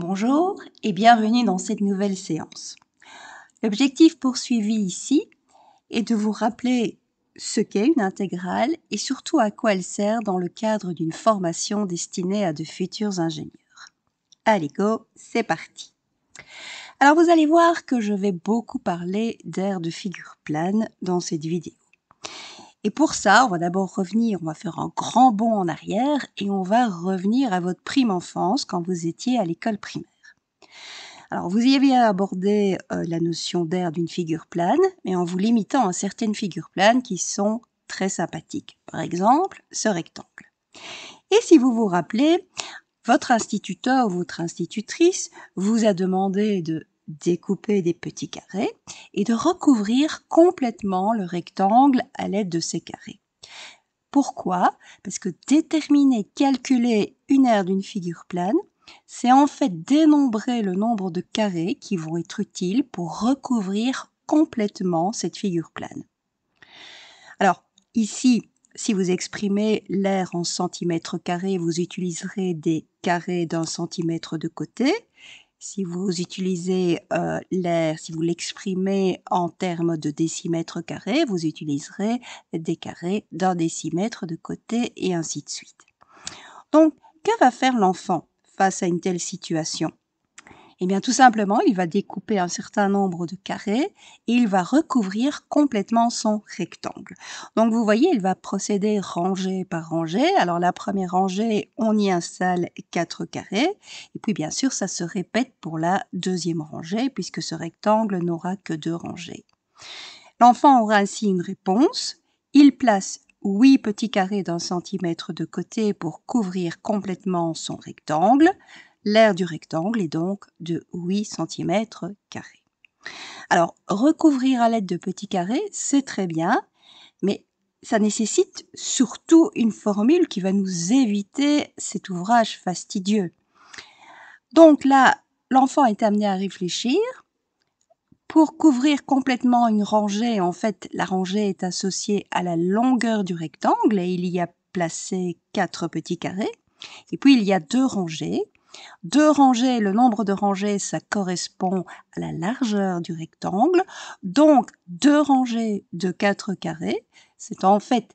Bonjour et bienvenue dans cette nouvelle séance. L'objectif poursuivi ici est de vous rappeler ce qu'est une intégrale et surtout à quoi elle sert dans le cadre d'une formation destinée à de futurs ingénieurs. Allez go, c'est parti. Alors vous allez voir que je vais beaucoup parler d'air de figure plane dans cette vidéo. Et pour ça, on va d'abord revenir, on va faire un grand bond en arrière et on va revenir à votre prime enfance quand vous étiez à l'école primaire. Alors, vous y avez abordé euh, la notion d'air d'une figure plane, mais en vous limitant à certaines figures planes qui sont très sympathiques. Par exemple, ce rectangle. Et si vous vous rappelez, votre instituteur ou votre institutrice vous a demandé de découper des petits carrés et de recouvrir complètement le rectangle à l'aide de ces carrés. Pourquoi Parce que déterminer, calculer une aire d'une figure plane, c'est en fait dénombrer le nombre de carrés qui vont être utiles pour recouvrir complètement cette figure plane. Alors, ici, si vous exprimez l'air en centimètres carrés, vous utiliserez des carrés d'un centimètre de côté si vous utilisez euh, l'air, si vous l'exprimez en termes de décimètres carrés, vous utiliserez des carrés d'un décimètre de côté et ainsi de suite. Donc, que va faire l'enfant face à une telle situation eh bien, tout simplement, il va découper un certain nombre de carrés et il va recouvrir complètement son rectangle. Donc, vous voyez, il va procéder rangée par rangée. Alors, la première rangée, on y installe quatre carrés. Et puis, bien sûr, ça se répète pour la deuxième rangée puisque ce rectangle n'aura que deux rangées. L'enfant aura ainsi une réponse. Il place huit petits carrés d'un centimètre de côté pour couvrir complètement son rectangle. L'aire du rectangle est donc de 8 cm carrés. Alors, recouvrir à l'aide de petits carrés, c'est très bien, mais ça nécessite surtout une formule qui va nous éviter cet ouvrage fastidieux. Donc là, l'enfant est amené à réfléchir. Pour couvrir complètement une rangée, en fait, la rangée est associée à la longueur du rectangle et il y a placé quatre petits carrés. Et puis il y a deux rangées deux rangées, le nombre de rangées, ça correspond à la largeur du rectangle. Donc, deux rangées de 4 carrés, c'est en fait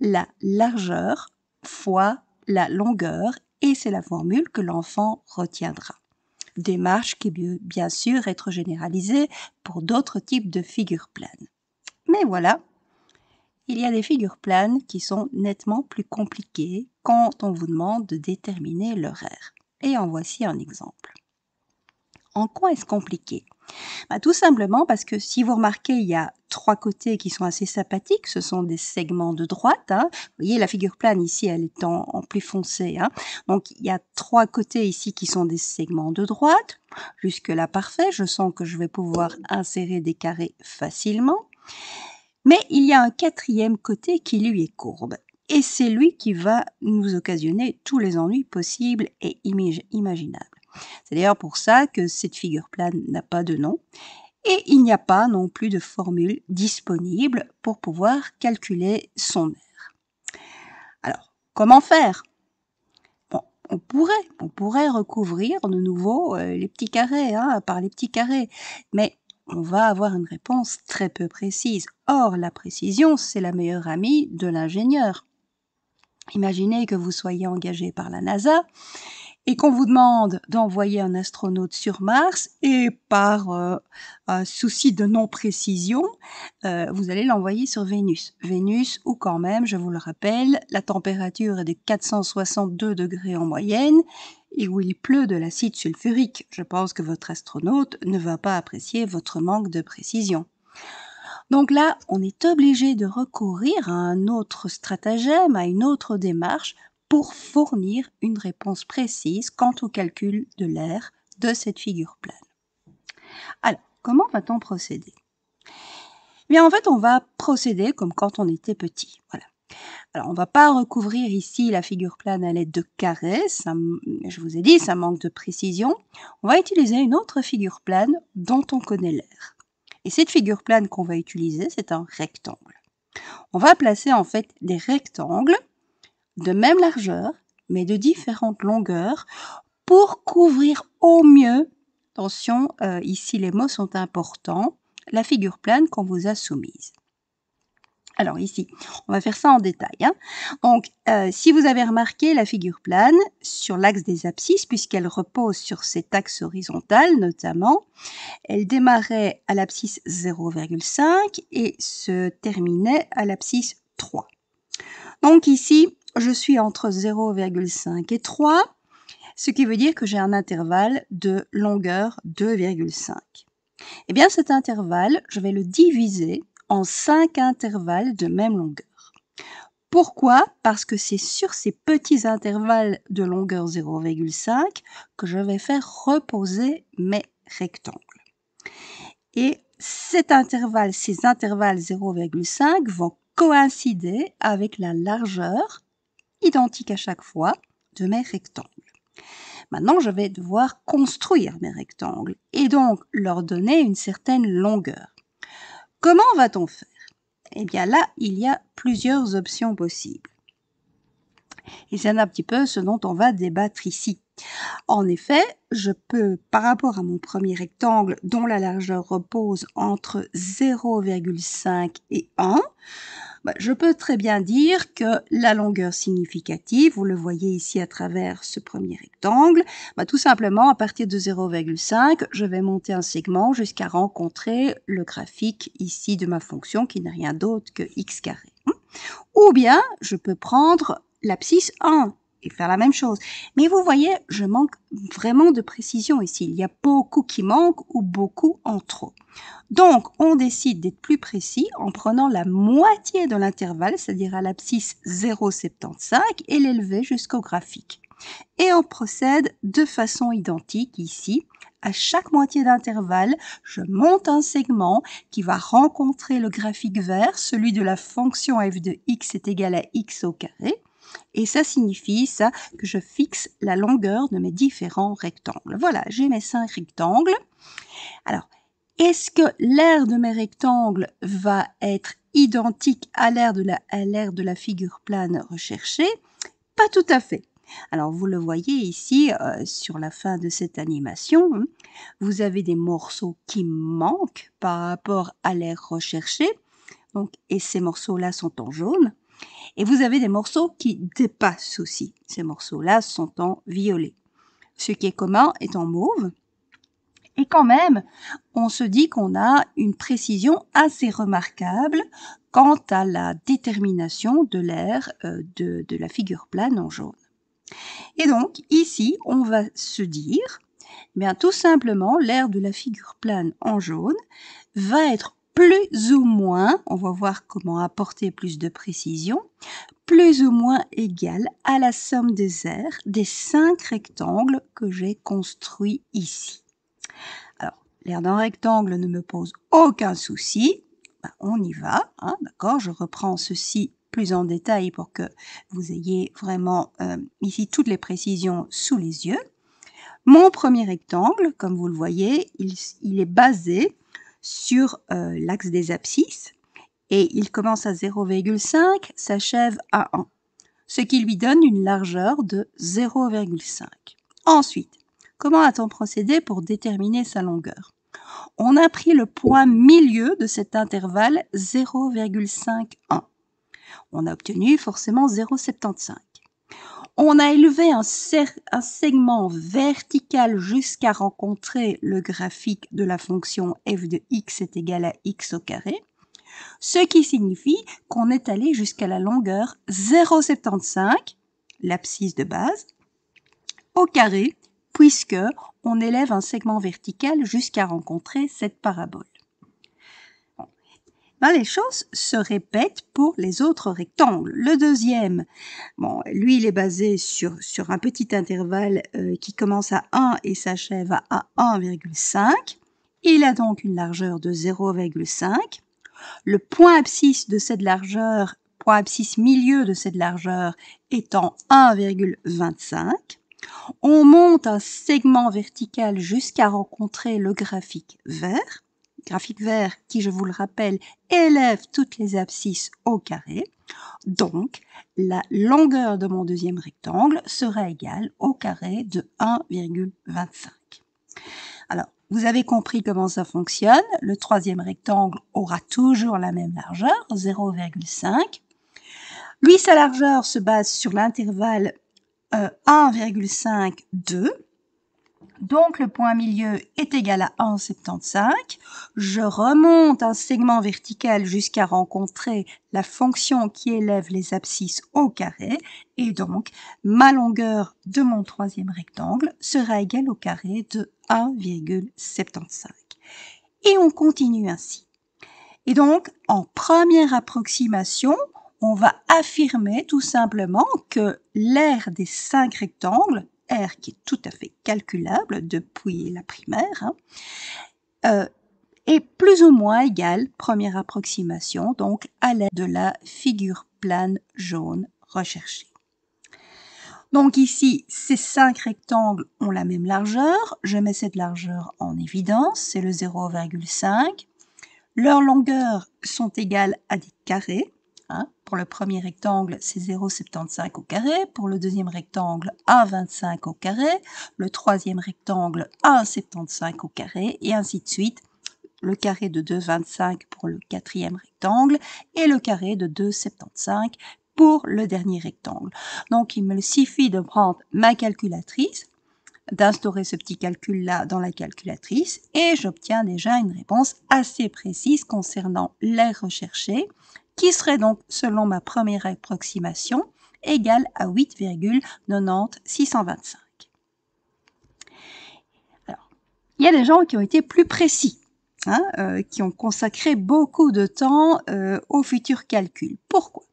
la largeur fois la longueur, et c'est la formule que l'enfant retiendra. Démarche qui peut bien sûr être généralisée pour d'autres types de figures planes. Mais voilà, il y a des figures planes qui sont nettement plus compliquées quand on vous demande de déterminer leur aire. Et en voici un exemple. En quoi est-ce compliqué bah, Tout simplement parce que si vous remarquez, il y a trois côtés qui sont assez sympathiques. Ce sont des segments de droite. Hein. Vous voyez, la figure plane ici, elle est en, plus foncée. Hein. Donc, il y a trois côtés ici qui sont des segments de droite. Jusque-là, parfait. Je sens que je vais pouvoir insérer des carrés facilement. Mais il y a un quatrième côté qui lui est courbe et c'est lui qui va nous occasionner tous les ennuis possibles et imaginables. C'est d'ailleurs pour ça que cette figure plane n'a pas de nom et il n'y a pas non plus de formule disponible pour pouvoir calculer son aire. Alors, comment faire bon, on pourrait, on pourrait recouvrir de nouveau euh, les petits carrés, hein, par les petits carrés, mais on va avoir une réponse très peu précise. Or, la précision, c'est la meilleure amie de l'ingénieur. Imaginez que vous soyez engagé par la NASA et qu'on vous demande d'envoyer un astronaute sur Mars et par euh, un souci de non-précision, euh, vous allez l'envoyer sur Vénus. Vénus où quand même, je vous le rappelle, la température est de 462 degrés en moyenne et où il pleut de l'acide sulfurique. Je pense que votre astronaute ne va pas apprécier votre manque de précision. Donc là, on est obligé de recourir à un autre stratagème, à une autre démarche pour fournir une réponse précise quant au calcul de l'air de cette figure plane. Alors, comment va-t-on procéder eh Bien, en fait, on va procéder comme quand on était petit. Voilà. Alors, on ne va pas recouvrir ici la figure plane à l'aide de carrés, je vous ai dit, ça manque de précision. On va utiliser une autre figure plane dont on connaît l'air. Et cette figure plane qu'on va utiliser, c'est un rectangle. On va placer en fait des rectangles de même largeur, mais de différentes longueurs, pour couvrir au mieux, attention, euh, ici les mots sont importants, la figure plane qu'on vous a soumise. Alors ici, on va faire ça en détail. Hein. Donc, euh, si vous avez remarqué la figure plane sur l'axe des abscisses, puisqu'elle repose sur cet axe horizontal notamment, elle démarrait à l'abscisse 0,5 et se terminait à l'abscisse 3. Donc ici, je suis entre 0,5 et 3, ce qui veut dire que j'ai un intervalle de longueur 2,5. Eh bien cet intervalle, je vais le diviser en cinq intervalles de même longueur. Pourquoi Parce que c'est sur ces petits intervalles de longueur 0,5 que je vais faire reposer mes rectangles. Et cet intervalle, ces intervalles 0,5 vont coïncider avec la largeur, identique à chaque fois, de mes rectangles. Maintenant, je vais devoir construire mes rectangles et donc leur donner une certaine longueur. Comment va-t-on faire Eh bien là, il y a plusieurs options possibles. Et c'est un petit peu ce dont on va débattre ici. En effet, je peux, par rapport à mon premier rectangle dont la largeur repose entre 0,5 et 1, bah, je peux très bien dire que la longueur significative, vous le voyez ici à travers ce premier rectangle, bah, tout simplement à partir de 0,5, je vais monter un segment jusqu'à rencontrer le graphique ici de ma fonction qui n'est rien d'autre que x carré. Ou bien je peux prendre l'abscisse 1 faire la même chose. Mais vous voyez, je manque vraiment de précision ici. Il y a beaucoup qui manquent ou beaucoup en trop. Donc, on décide d'être plus précis en prenant la moitié de l'intervalle, c'est-à-dire à, l'abscisse 0,75 et l'élever jusqu'au graphique. Et on procède de façon identique ici. À chaque moitié d'intervalle, je monte un segment qui va rencontrer le graphique vert, celui de la fonction f de x est égal à x au carré. Et ça signifie, ça, que je fixe la longueur de mes différents rectangles. Voilà, j'ai mes cinq rectangles. Alors, est-ce que l'aire de mes rectangles va être identique à l'aire de, la, de la figure plane recherchée Pas tout à fait. Alors vous le voyez ici euh, sur la fin de cette animation, vous avez des morceaux qui manquent par rapport à l'air recherché. et ces morceaux-là sont en jaune. Et vous avez des morceaux qui dépassent aussi. Ces morceaux-là sont en violet. Ce qui est commun est en mauve. Et quand même, on se dit qu'on a une précision assez remarquable quant à la détermination de l'air euh, de, la figure plane en jaune. Et donc, ici, on va se dire, eh bien, tout simplement, l'air de la figure plane en jaune va être plus ou moins, on va voir comment apporter plus de précision, plus ou moins égale à la somme des aires des cinq rectangles que j'ai construits ici. Alors, l'aire d'un rectangle ne me pose aucun souci. Ben, on y va, hein, d'accord Je reprends ceci plus en détail pour que vous ayez vraiment euh, ici toutes les précisions sous les yeux. Mon premier rectangle, comme vous le voyez, il, il est basé sur euh, l'axe des abscisses et il commence à 0,5, s'achève à 1, ce qui lui donne une largeur de 0,5. Ensuite, comment a-t-on procédé pour déterminer sa longueur On a pris le point milieu de cet intervalle 0,51. On a obtenu forcément 0,75. On a élevé un, segment vertical jusqu'à rencontrer le graphique de la fonction f de x est égal à x au carré, ce qui signifie qu'on est allé jusqu'à la longueur 0,75, l'abscisse de base, au carré, puisque on élève un segment vertical jusqu'à rencontrer cette parabole ben les choses se répètent pour les autres rectangles. Le deuxième, bon, lui, il est basé sur, sur un petit intervalle euh, qui commence à 1 et s'achève à 1,5. Il a donc une largeur de 0,5. Le point abscisse de cette largeur, point abscisse milieu de cette largeur étant 1,25. On monte un segment vertical jusqu'à rencontrer le graphique vert graphique vert qui, je vous le rappelle, élève toutes les abscisses au carré. Donc, la longueur de mon deuxième rectangle sera égale au carré de 1,25. Alors, vous avez compris comment ça fonctionne. Le troisième rectangle aura toujours la même largeur, 0,5. Lui, sa largeur se base sur l'intervalle 1,5, euh, 2. Donc le point milieu est égal à 1,75. Je remonte un segment vertical jusqu'à rencontrer la fonction qui élève les abscisses au carré. Et donc ma longueur de mon troisième rectangle sera égale au carré de 1,75. Et on continue ainsi. Et donc en première approximation, on va affirmer tout simplement que l'aire des cinq rectangles R qui est tout à fait calculable depuis la primaire, est hein. euh, plus ou moins égale, première approximation, donc à l'aide de la figure plane jaune recherchée. Donc ici, ces cinq rectangles ont la même largeur. Je mets cette largeur en évidence, c'est le 0,5. Leurs longueurs sont égales à des carrés. Hein. Pour le premier rectangle, c'est 0,75 au carré. Pour le deuxième rectangle, 1,25 au carré. Le troisième rectangle, 1,75 au carré. Et ainsi de suite. Le carré de 2,25 pour le quatrième rectangle et le carré de 2,75 pour le dernier rectangle. Donc il me suffit de prendre ma calculatrice, d'instaurer ce petit calcul-là dans la calculatrice et j'obtiens déjà une réponse assez précise concernant l'air recherché qui serait donc, selon ma première approximation, égale à 8,90625. Alors, il y a des gens qui ont été plus précis. Hein, euh, qui ont consacré beaucoup de temps euh, au futur calcul. Pourquoi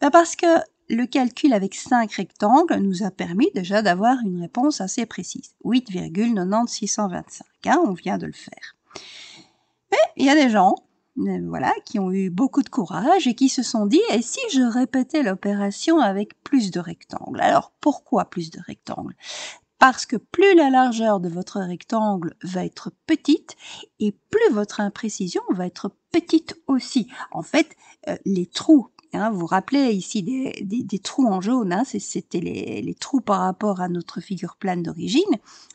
ben, Parce que le calcul avec 5 rectangles nous a permis déjà d'avoir une réponse assez précise. 8,90625, hein, on vient de le faire. Mais il y a des gens euh, voilà, qui ont eu beaucoup de courage et qui se sont dit et si je répétais l'opération avec plus de rectangles Alors pourquoi plus de rectangles parce que plus la largeur de votre rectangle va être petite et plus votre imprécision va être petite aussi. En fait, euh, les trous Hein, vous vous rappelez ici des, trous en jaune, hein, c'était les, trous par rapport à notre figure plane d'origine.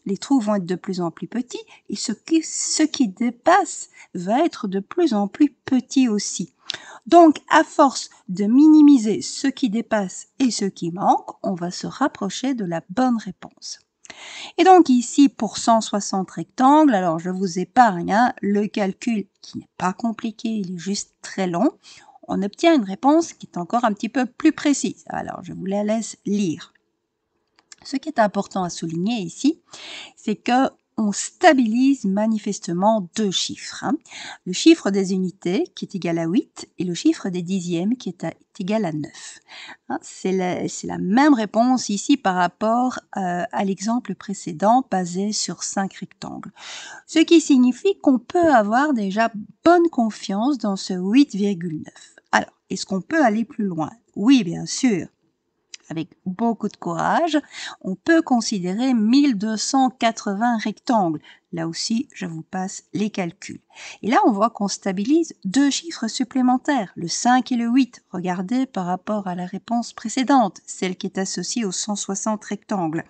Les trous vont être de plus en plus petits et ce qui, dépasse va être de plus en plus petit aussi. Donc, à force de minimiser ce qui dépasse et ce qui manque, on va se rapprocher de la bonne réponse. Et donc ici, pour 160 rectangles, alors je vous épargne hein, le calcul qui n'est pas compliqué, il est juste très long on obtient une réponse qui est encore un petit peu plus précise. Alors, je vous la laisse lire. Ce qui est important à souligner ici, c'est que on stabilise manifestement deux chiffres. Hein. Le chiffre des unités qui est égal à 8 et le chiffre des dixièmes qui est, égal à 9. Hein. C'est la, même réponse ici par rapport euh, à l'exemple précédent basé sur cinq rectangles. Ce qui signifie qu'on peut avoir déjà bonne confiance dans ce 8,9. Alors, est-ce qu'on peut aller plus loin Oui, bien sûr. Avec beaucoup de courage, on peut considérer 1280 rectangles. Là aussi, je vous passe les calculs. Et là, on voit qu'on stabilise deux chiffres supplémentaires, le 5 et le 8. Regardez par rapport à la réponse précédente, celle qui est associée aux 160 rectangles.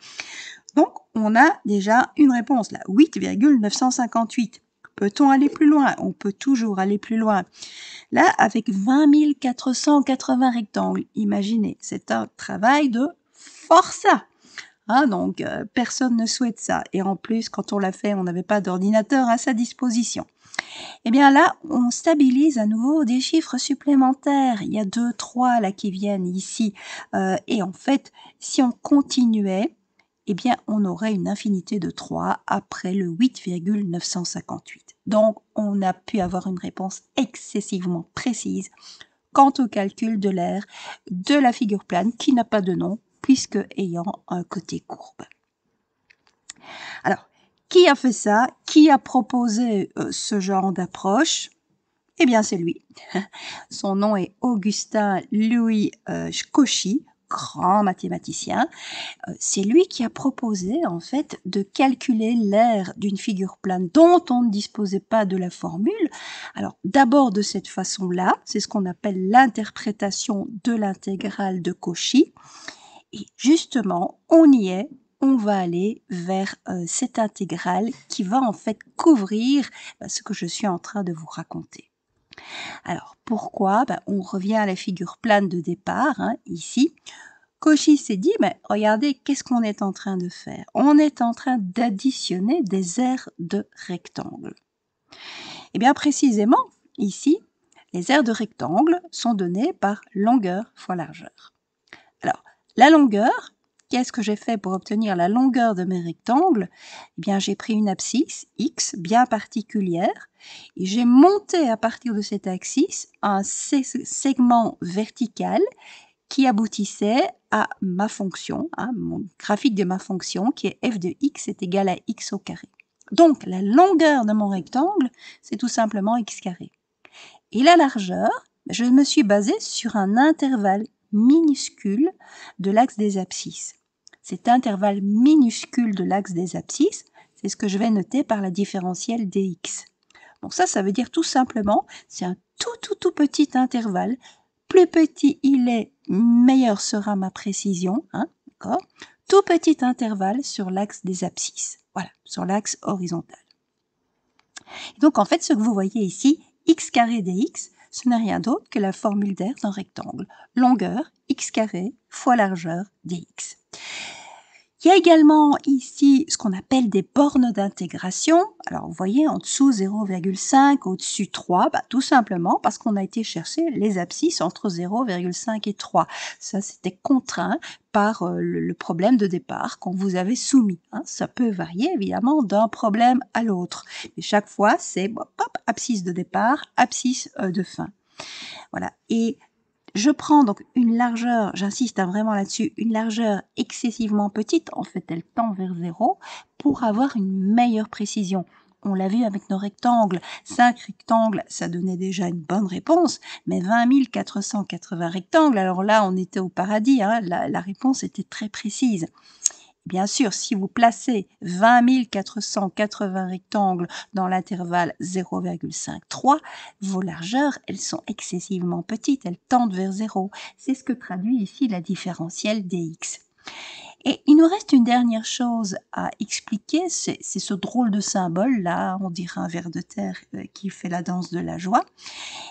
Donc, on a déjà une réponse là, 8,958. Peut-on aller plus loin On peut toujours aller plus loin. Là, avec 20 480 rectangles, imaginez, c'est un travail de forçat. Ah, donc, euh, personne ne souhaite ça. Et en plus, quand on l'a fait, on n'avait pas d'ordinateur à sa disposition. Eh bien là, on stabilise à nouveau des chiffres supplémentaires. Il y a deux, trois là qui viennent ici. Euh, et en fait, si on continuait, eh bien on aurait une infinité de 3 après le 8,958. Donc on a pu avoir une réponse excessivement précise quant au calcul de l'air de la figure plane qui n'a pas de nom puisque ayant un côté courbe. Alors, qui a fait ça Qui a proposé euh, ce genre d'approche Eh bien, c'est lui. Son nom est Augustin Louis euh, Cauchy, grand mathématicien, euh, c'est lui qui a proposé en fait de calculer l'air d'une figure plane dont on ne disposait pas de la formule. Alors d'abord de cette façon-là, c'est ce qu'on appelle l'interprétation de l'intégrale de Cauchy. Et justement, on y est, on va aller vers euh, cette intégrale qui va en fait couvrir bah, ce que je suis en train de vous raconter. Alors pourquoi bah, On revient à la figure plane de départ, hein, ici. Cauchy s'est dit, mais regardez, qu'est-ce qu'on est en train de faire On est en train d'additionner des aires de rectangle. Et eh bien précisément, ici, les aires de rectangle sont données par longueur fois largeur. Alors, la longueur, qu'est-ce que j'ai fait pour obtenir la longueur de mes rectangles Eh bien, j'ai pris une abscisse X bien particulière et j'ai monté à partir de cette abscisse un segment vertical qui aboutissait à ma fonction, à mon graphique de ma fonction qui est f de x est égal à x au carré. Donc la longueur de mon rectangle, c'est tout simplement x carré. Et la largeur, je me suis basée sur un intervalle minuscule de l'axe des abscisses cet intervalle minuscule de l'axe des abscisses, c'est ce que je vais noter par la différentielle dx. Bon, ça, ça veut dire tout simplement, c'est un tout, tout, tout petit intervalle. Plus petit il est, meilleure sera ma précision. Hein, Tout petit intervalle sur l'axe des abscisses. Voilà, sur l'axe horizontal. donc, en fait, ce que vous voyez ici, x carré dx, ce n'est rien d'autre que la formule d'air d'un rectangle, longueur x carré fois largeur dx. Il y a également ici ce qu'on appelle des bornes d'intégration. Alors vous voyez en dessous 0,5, au-dessus 3, bah, tout simplement parce qu'on a été chercher les abscisses entre 0,5 et 3. Ça c'était contraint par euh, le problème de départ qu'on vous avait soumis. Hein. ça peut varier évidemment d'un problème à l'autre, mais chaque fois c'est abscisse de départ, abscisse euh, de fin. Voilà. Je prends donc une largeur, j'insiste hein, vraiment là-dessus, une largeur excessivement petite, en fait elle tend vers zéro, pour avoir une meilleure précision. On l'a vu avec nos rectangles. 5 rectangles, ça donnait déjà une bonne réponse, mais 20 480 rectangles, alors là, on était au paradis, hein, la réponse était très précise. Bien sûr, si vous placez 20 480 rectangles dans l'intervalle 0,53, vos largeurs, elles sont excessivement petites, elles tendent vers 0. C'est ce que traduit ici la différentielle dx. Et il nous reste une dernière chose à expliquer, c'est ce drôle de symbole, là, on dirait un ver de terre euh, qui fait la danse de la joie.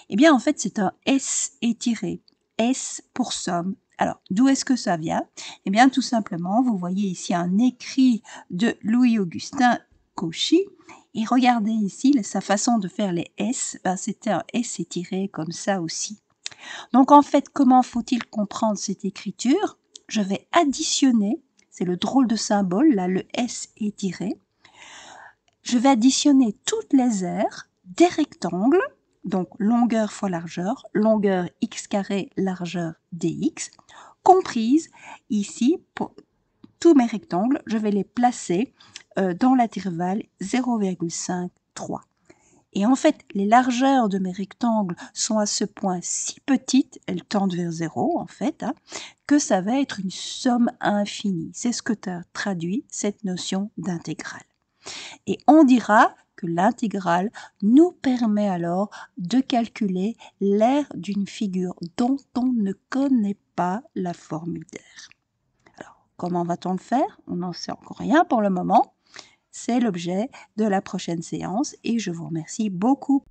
Eh bien, en fait, c'est un S étiré. S pour somme, alors, d'où est-ce que ça vient Eh bien, tout simplement, vous voyez ici un écrit de Louis-Augustin Cauchy. Et regardez ici sa façon de faire les S, ben, c'était un S étiré comme ça aussi. Donc en fait, comment faut-il comprendre cette écriture Je vais additionner, c'est le drôle de symbole, là le S étiré. Je vais additionner toutes les aires des rectangles donc longueur fois largeur, longueur x carré, largeur dx, comprise ici pour tous mes rectangles, je vais les placer euh, dans l'intervalle 0,53. Et en fait, les largeurs de mes rectangles sont à ce point si petites, elles tendent vers 0, en fait, hein, que ça va être une somme infinie. C'est ce que traduit cette notion d'intégrale. Et on dira que l'intégrale nous permet alors de calculer l'air d'une figure dont on ne connaît pas la formule d'air. Alors, comment va-t-on le faire On n'en sait encore rien pour le moment. C'est l'objet de la prochaine séance et je vous remercie beaucoup.